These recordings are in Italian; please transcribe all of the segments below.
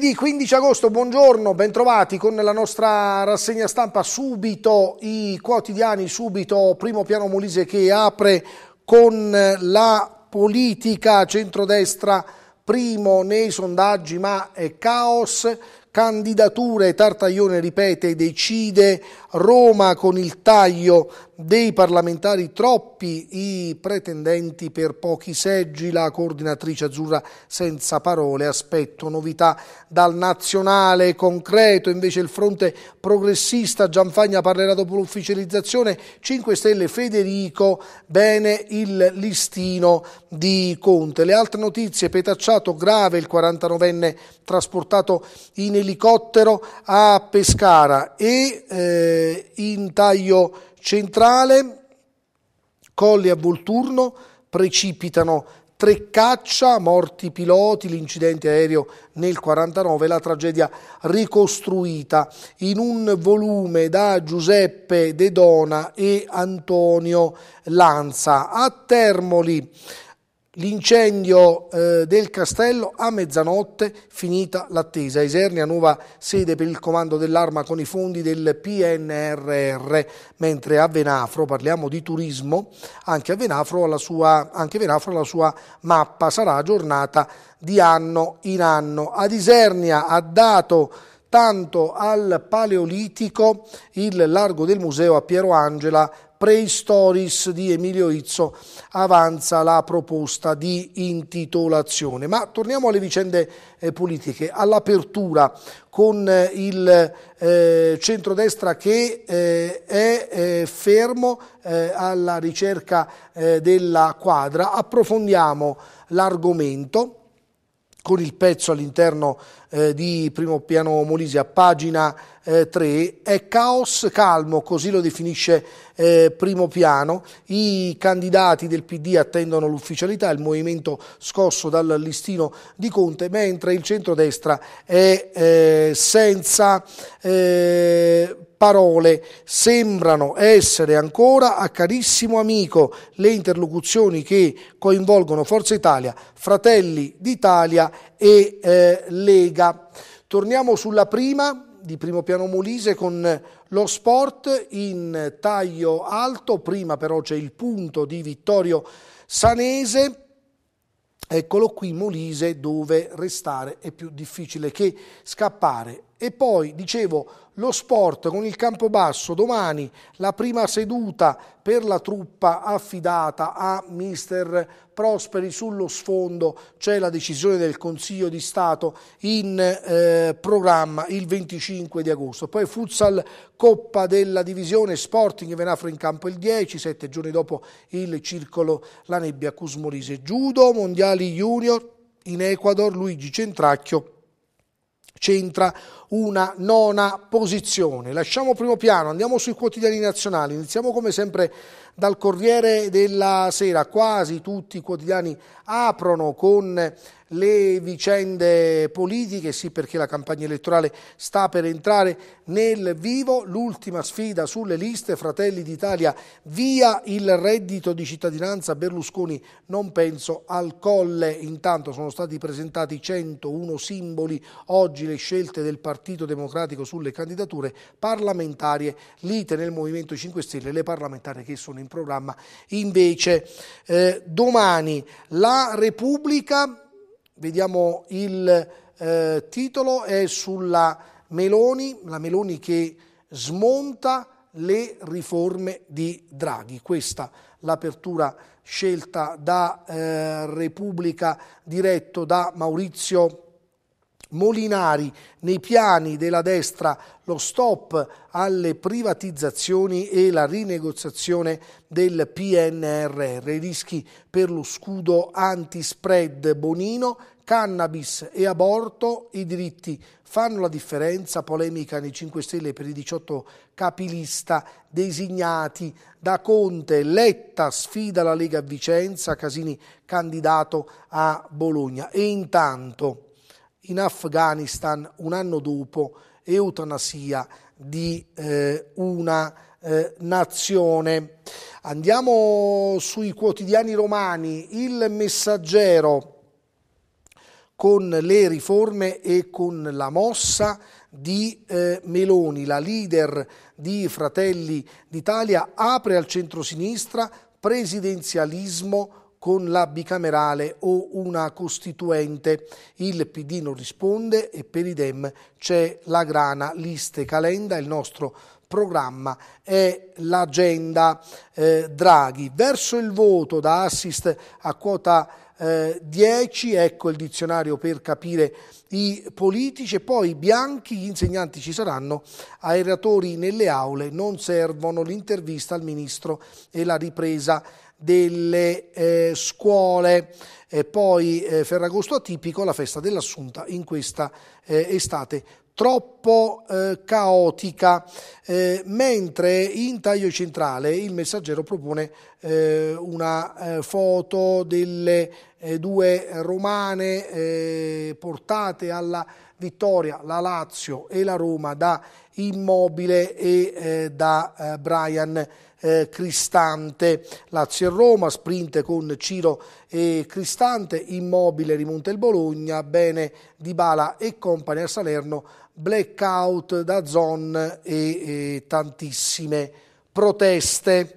Giovedì 15 agosto, buongiorno, bentrovati con la nostra rassegna stampa subito i quotidiani, subito primo piano Molise che apre con la politica centrodestra primo nei sondaggi ma è caos, candidature Tartaglione ripete decide Roma con il taglio dei parlamentari troppi i pretendenti per pochi seggi, la coordinatrice azzurra senza parole, aspetto novità dal nazionale concreto, invece il fronte progressista Gianfagna parlerà dopo l'ufficializzazione 5 Stelle Federico, bene il listino di Conte. Le altre notizie, petacciato grave il 49enne trasportato in elicottero a Pescara e eh, in taglio centrale, Colli a Volturno, precipitano tre caccia, morti piloti, l'incidente aereo nel 49, la tragedia ricostruita in un volume da Giuseppe De Dona e Antonio Lanza. A Termoli L'incendio eh, del castello a mezzanotte, finita l'attesa. Isernia, nuova sede per il comando dell'arma con i fondi del PNRR. Mentre a Venafro, parliamo di turismo, anche, a Venafro la sua, anche Venafro la sua mappa sarà aggiornata di anno in anno. Ad Isernia ha dato tanto al Paleolitico il largo del museo a Piero Angela Preistoris di Emilio Izzo avanza la proposta di intitolazione. Ma torniamo alle vicende eh, politiche, all'apertura con eh, il eh, centrodestra che eh, è eh, fermo eh, alla ricerca della quadra, approfondiamo l'argomento con il pezzo all'interno eh, di Primo Piano Molise a pagina eh, 3, è caos calmo, così lo definisce eh, Primo Piano, i candidati del PD attendono l'ufficialità, il movimento scosso dal listino di Conte, mentre il centrodestra è eh, senza eh, parole sembrano essere ancora a carissimo amico le interlocuzioni che coinvolgono Forza Italia, Fratelli d'Italia e eh, Lega. Torniamo sulla prima di primo piano Molise con lo sport in taglio alto, prima però c'è il punto di Vittorio Sanese. Eccolo qui Molise dove restare è più difficile che scappare. E poi, dicevo, lo sport con il campo basso domani la prima seduta per la truppa affidata a mister Prosperi, sullo sfondo c'è la decisione del Consiglio di Stato in eh, programma il 25 di agosto, poi futsal Coppa della Divisione Sporting Venafro in campo il 10, sette giorni dopo il circolo La Nebbia Cusmorise Judo, Mondiali Junior in Ecuador Luigi Centracchio c'entra una nona posizione. Lasciamo primo piano, andiamo sui quotidiani nazionali, iniziamo come sempre dal Corriere della Sera, quasi tutti i quotidiani aprono con le vicende politiche, sì perché la campagna elettorale sta per entrare nel vivo, l'ultima sfida sulle liste, Fratelli d'Italia via il reddito di cittadinanza, Berlusconi non penso al colle, intanto sono stati presentati 101 simboli, oggi le scelte del Partito Democratico sulle candidature parlamentarie, lite nel Movimento 5 Stelle, le parlamentari che sono in programma invece eh, domani la Repubblica Vediamo il eh, titolo, è sulla Meloni, la Meloni che smonta le riforme di Draghi. Questa l'apertura scelta da eh, Repubblica diretto da Maurizio Molinari nei piani della destra lo stop alle privatizzazioni e la rinegoziazione del PNRR, i rischi per lo scudo anti-spread Bonino, cannabis e aborto, i diritti fanno la differenza, polemica nei 5 Stelle per i 18 capilista designati da Conte, Letta sfida la Lega a Vicenza, Casini candidato a Bologna e intanto in Afghanistan un anno dopo eutanasia di eh, una eh, nazione. Andiamo sui quotidiani romani, il messaggero con le riforme e con la mossa di eh, Meloni, la leader di Fratelli d'Italia, apre al centro centrosinistra presidenzialismo con la bicamerale o una costituente. Il PD non risponde e per i Dem c'è la grana liste calenda, il nostro programma è l'agenda eh, Draghi. Verso il voto da assist a quota eh, 10, ecco il dizionario per capire i politici e poi i bianchi, gli insegnanti ci saranno, aeratori nelle aule non servono l'intervista al ministro e la ripresa delle eh, scuole. E poi eh, Ferragosto atipico, la festa dell'Assunta in questa eh, estate troppo eh, caotica, eh, mentre in taglio centrale il messaggero propone eh, una eh, foto delle eh, due romane eh, portate alla vittoria, la Lazio e la Roma da Immobile e eh, da eh, Brian eh, Cristante. Lazio e Roma, sprint con Ciro e Cristante, Immobile rimonta il Bologna, bene Di Bala e compagni al Salerno, blackout da Zon e, e tantissime proteste.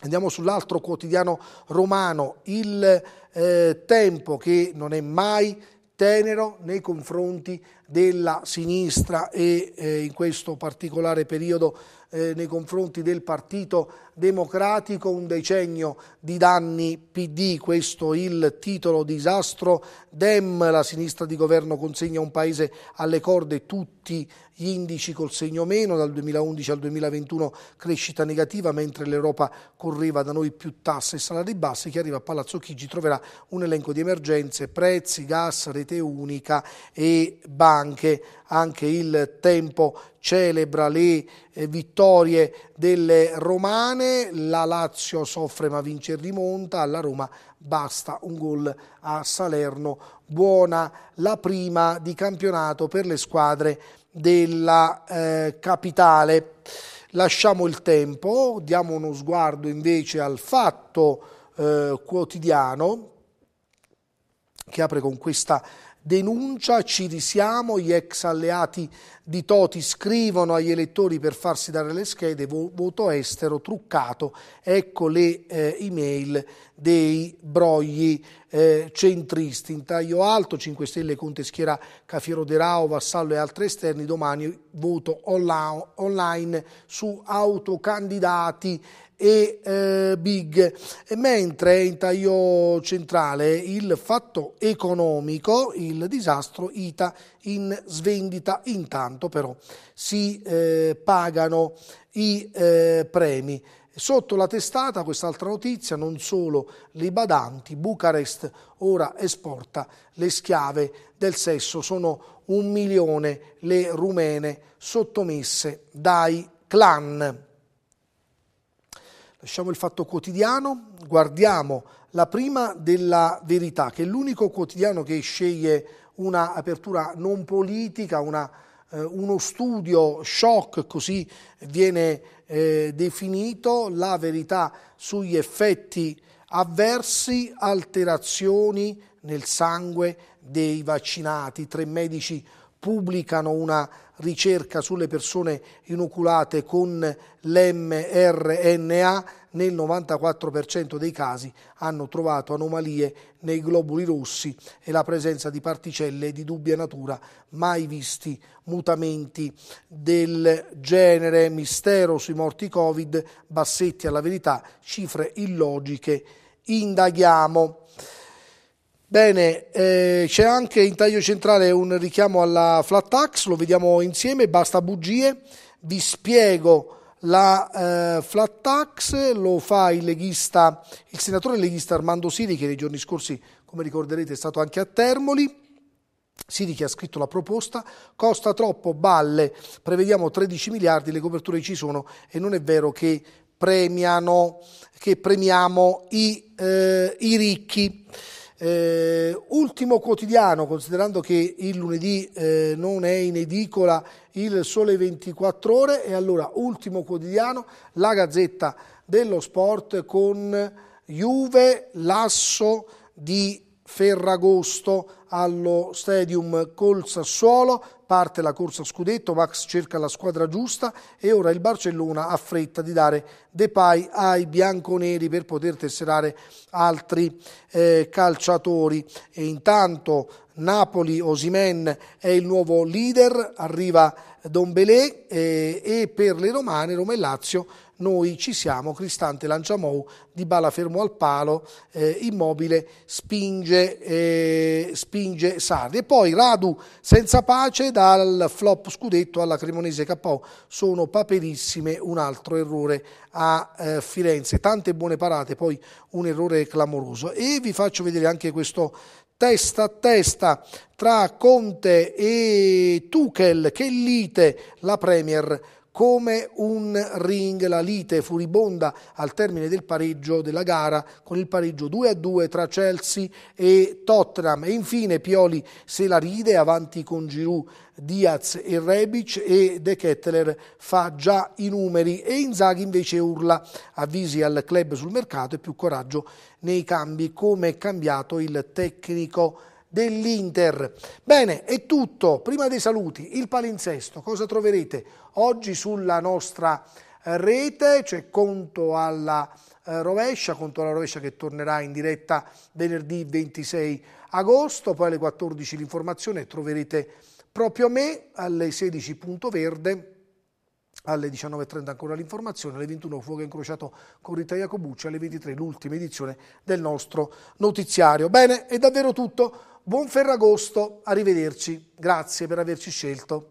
Andiamo sull'altro quotidiano romano, il eh, tempo che non è mai tenero nei confronti della sinistra e eh, in questo particolare periodo eh, nei confronti del Partito Democratico, un decennio di danni PD, questo il titolo disastro Dem, la sinistra di governo consegna un paese alle corde tutti gli indici col segno meno, dal 2011 al 2021 crescita negativa, mentre l'Europa correva da noi più tasse e salari bassi, chi arriva a Palazzo Chigi troverà un elenco di emergenze, prezzi, gas, rete unica e banche anche, anche il tempo celebra le eh, vittorie delle romane, la Lazio soffre ma vince e rimonta, alla Roma basta un gol a Salerno, buona la prima di campionato per le squadre della eh, capitale. Lasciamo il tempo, diamo uno sguardo invece al fatto eh, quotidiano che apre con questa denuncia, ci risiamo, gli ex alleati di Toti scrivono agli elettori per farsi dare le schede, voto estero, truccato, ecco le eh, email dei brogli eh, centristi. In taglio alto 5 Stelle, Conte Schiera, Cafiero De Rao, Vassallo e altri esterni, domani voto online su autocandidati e... Eh, big, mentre in taglio centrale il fatto economico, il disastro ITA in svendita, intanto però si eh, pagano i eh, premi. Sotto la testata quest'altra notizia, non solo le badanti, Bucarest ora esporta le schiave del sesso, sono un milione le rumene sottomesse dai clan. Lasciamo il fatto quotidiano, guardiamo la prima della verità, che è l'unico quotidiano che sceglie un'apertura non politica, una, eh, uno studio shock, così viene eh, definito, la verità sugli effetti avversi, alterazioni nel sangue dei vaccinati, tre medici pubblicano una ricerca sulle persone inoculate con l'mRNA, nel 94% dei casi hanno trovato anomalie nei globuli rossi e la presenza di particelle di dubbia natura mai visti mutamenti del genere. Mistero sui morti Covid, Bassetti alla verità, cifre illogiche, indaghiamo. Bene, eh, c'è anche in taglio centrale un richiamo alla flat tax, lo vediamo insieme, basta bugie, vi spiego la eh, flat tax, lo fa il, leghista, il senatore leghista Armando Siri che nei giorni scorsi, come ricorderete, è stato anche a Termoli. Siri che ha scritto la proposta, costa troppo, balle, prevediamo 13 miliardi, le coperture ci sono e non è vero che, premiano, che premiamo i, eh, i ricchi. Eh, ultimo quotidiano, considerando che il lunedì eh, non è in edicola il sole 24 ore, e allora ultimo quotidiano, la Gazzetta dello Sport con Juve, l'asso di Ferragosto allo Stadium Col Sassuolo, parte la corsa scudetto, Max cerca la squadra giusta e ora il Barcellona ha fretta di dare Depay ai bianconeri per poter tesserare altri eh, calciatori. E intanto Napoli, Osimen è il nuovo leader, arriva Don Belé eh, e per le Romane, Roma e Lazio, noi ci siamo, Cristante Lanciamou, Di Bala fermo al palo, eh, Immobile spinge, eh, spinge, Sarri. E poi Radu senza pace dal flop scudetto alla Cremonese KO, sono paperissime, un altro errore a eh, Firenze, tante buone parate, poi un errore clamoroso. E vi faccio vedere anche questo testa a testa tra Conte e Tuchel che lite la Premier come un ring la lite furibonda al termine del pareggio della gara con il pareggio 2 a 2 tra Chelsea e Tottenham e infine Pioli se la ride avanti con Giroud Diaz e Rebic e De Kettler fa già i numeri e Inzaghi invece urla avvisi al club sul mercato e più coraggio nei cambi come è cambiato il tecnico dell'Inter. Bene, è tutto. Prima dei saluti, il palinsesto. Cosa troverete oggi sulla nostra eh, rete? C'è cioè conto alla eh, rovescia, conto alla rovescia che tornerà in diretta venerdì 26 agosto, poi alle 14 l'informazione troverete proprio me alle verde alle 19.30 ancora l'informazione, alle 21 fuoco incrociato con Rita Iacobucci, alle 23 l'ultima edizione del nostro notiziario. Bene, è davvero tutto, buon Ferragosto, arrivederci, grazie per averci scelto.